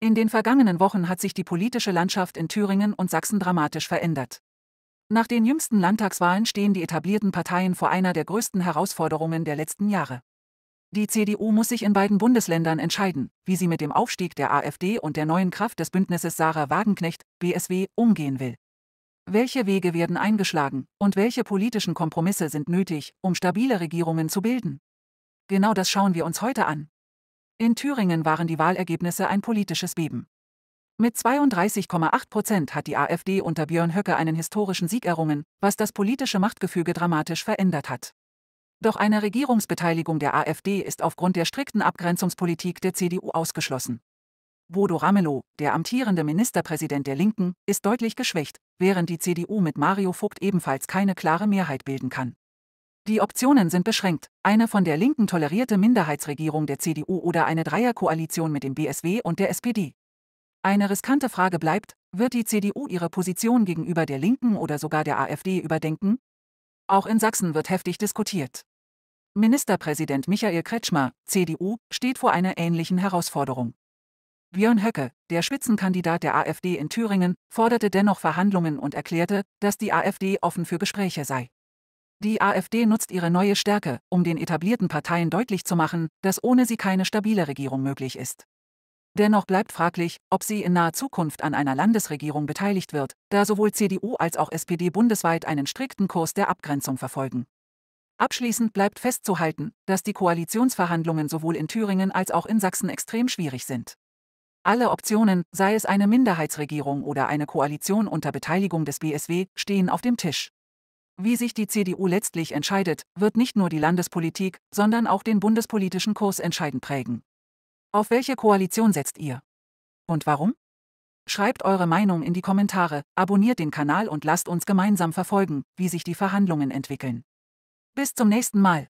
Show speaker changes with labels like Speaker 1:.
Speaker 1: In den vergangenen Wochen hat sich die politische Landschaft in Thüringen und Sachsen dramatisch verändert. Nach den jüngsten Landtagswahlen stehen die etablierten Parteien vor einer der größten Herausforderungen der letzten Jahre. Die CDU muss sich in beiden Bundesländern entscheiden, wie sie mit dem Aufstieg der AfD und der neuen Kraft des Bündnisses Sarah Wagenknecht, BSW, umgehen will. Welche Wege werden eingeschlagen und welche politischen Kompromisse sind nötig, um stabile Regierungen zu bilden? Genau das schauen wir uns heute an. In Thüringen waren die Wahlergebnisse ein politisches Beben. Mit 32,8 Prozent hat die AfD unter Björn Höcke einen historischen Sieg errungen, was das politische Machtgefüge dramatisch verändert hat. Doch eine Regierungsbeteiligung der AfD ist aufgrund der strikten Abgrenzungspolitik der CDU ausgeschlossen. Bodo Ramelow, der amtierende Ministerpräsident der Linken, ist deutlich geschwächt, während die CDU mit Mario Vogt ebenfalls keine klare Mehrheit bilden kann. Die Optionen sind beschränkt. Eine von der Linken tolerierte Minderheitsregierung der CDU oder eine Dreierkoalition mit dem BSW und der SPD. Eine riskante Frage bleibt, wird die CDU ihre Position gegenüber der Linken oder sogar der AfD überdenken? Auch in Sachsen wird heftig diskutiert. Ministerpräsident Michael Kretschmer, CDU, steht vor einer ähnlichen Herausforderung. Björn Höcke, der Spitzenkandidat der AfD in Thüringen, forderte dennoch Verhandlungen und erklärte, dass die AfD offen für Gespräche sei. Die AfD nutzt ihre neue Stärke, um den etablierten Parteien deutlich zu machen, dass ohne sie keine stabile Regierung möglich ist. Dennoch bleibt fraglich, ob sie in naher Zukunft an einer Landesregierung beteiligt wird, da sowohl CDU als auch SPD bundesweit einen strikten Kurs der Abgrenzung verfolgen. Abschließend bleibt festzuhalten, dass die Koalitionsverhandlungen sowohl in Thüringen als auch in Sachsen extrem schwierig sind. Alle Optionen, sei es eine Minderheitsregierung oder eine Koalition unter Beteiligung des BSW, stehen auf dem Tisch. Wie sich die CDU letztlich entscheidet, wird nicht nur die Landespolitik, sondern auch den bundespolitischen Kurs entscheidend prägen. Auf welche Koalition setzt ihr? Und warum? Schreibt eure Meinung in die Kommentare, abonniert den Kanal und lasst uns gemeinsam verfolgen, wie sich die Verhandlungen entwickeln. Bis zum nächsten Mal.